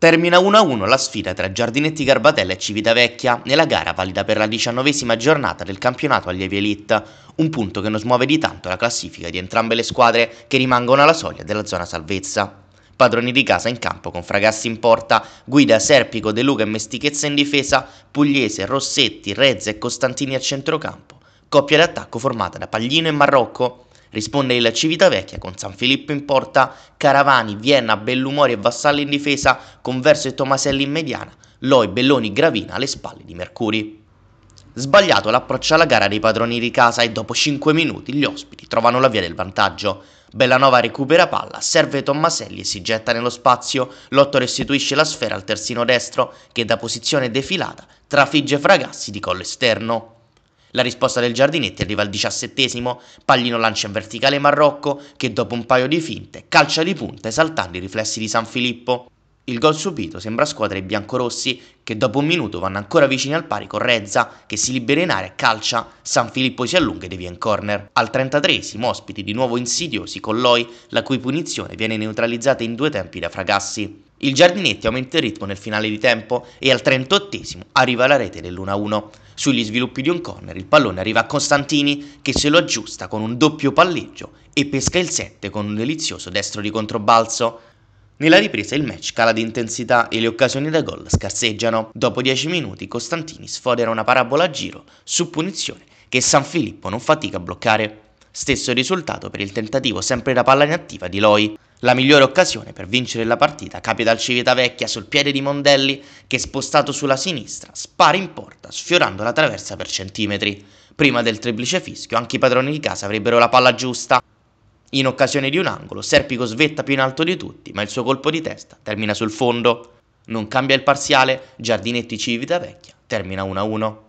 Termina 1-1 la sfida tra Giardinetti Garbatella e Civitavecchia nella gara valida per la diciannovesima giornata del campionato allievi Elite, un punto che non smuove di tanto la classifica di entrambe le squadre che rimangono alla soglia della zona salvezza. Padroni di casa in campo con Fragassi in porta, Guida, Serpico, De Luca e Mestichezza in difesa, Pugliese, Rossetti, Rezza e Costantini a centrocampo, coppia d'attacco formata da Paglino e Marrocco, Risponde il Civitavecchia con San Filippo in porta, Caravani, Vienna, Bellumori e Vassalli in difesa, Converso e Tomaselli in mediana, Loi, Belloni, Gravina alle spalle di Mercuri. Sbagliato l'approccio alla gara dei padroni di casa e dopo 5 minuti gli ospiti trovano la via del vantaggio. Bellanova recupera palla, serve Tommaselli e si getta nello spazio. Lotto restituisce la sfera al terzino destro che da posizione defilata trafigge Fragassi di collo esterno. La risposta del Giardinetti arriva al diciassettesimo, pallino lancia in verticale Marrocco che dopo un paio di finte calcia di punta esaltando i riflessi di San Filippo. Il gol subito sembra squadra i biancorossi che dopo un minuto vanno ancora vicini al pari con Rezza che si libera in area e calcia, San Filippo si allunga e devia in corner. Al 33esimo ospiti di nuovo insidiosi con Loi la cui punizione viene neutralizzata in due tempi da Fragassi. Il Giardinetti aumenta il ritmo nel finale di tempo e al 38 arriva la rete dell'1-1. Sugli sviluppi di un corner il pallone arriva a Costantini che se lo aggiusta con un doppio palleggio e pesca il 7 con un delizioso destro di controbalzo. Nella ripresa il match cala di intensità e le occasioni da gol scarseggiano. Dopo 10 minuti Costantini sfodera una parabola a giro su punizione che San Filippo non fatica a bloccare. Stesso risultato per il tentativo sempre da palla inattiva di Loi. La migliore occasione per vincere la partita capita al Civitavecchia sul piede di Mondelli che spostato sulla sinistra spara in porta sfiorando la traversa per centimetri. Prima del triplice fischio anche i padroni di casa avrebbero la palla giusta. In occasione di un angolo Serpico svetta più in alto di tutti ma il suo colpo di testa termina sul fondo. Non cambia il parziale, Giardinetti Civitavecchia termina 1-1.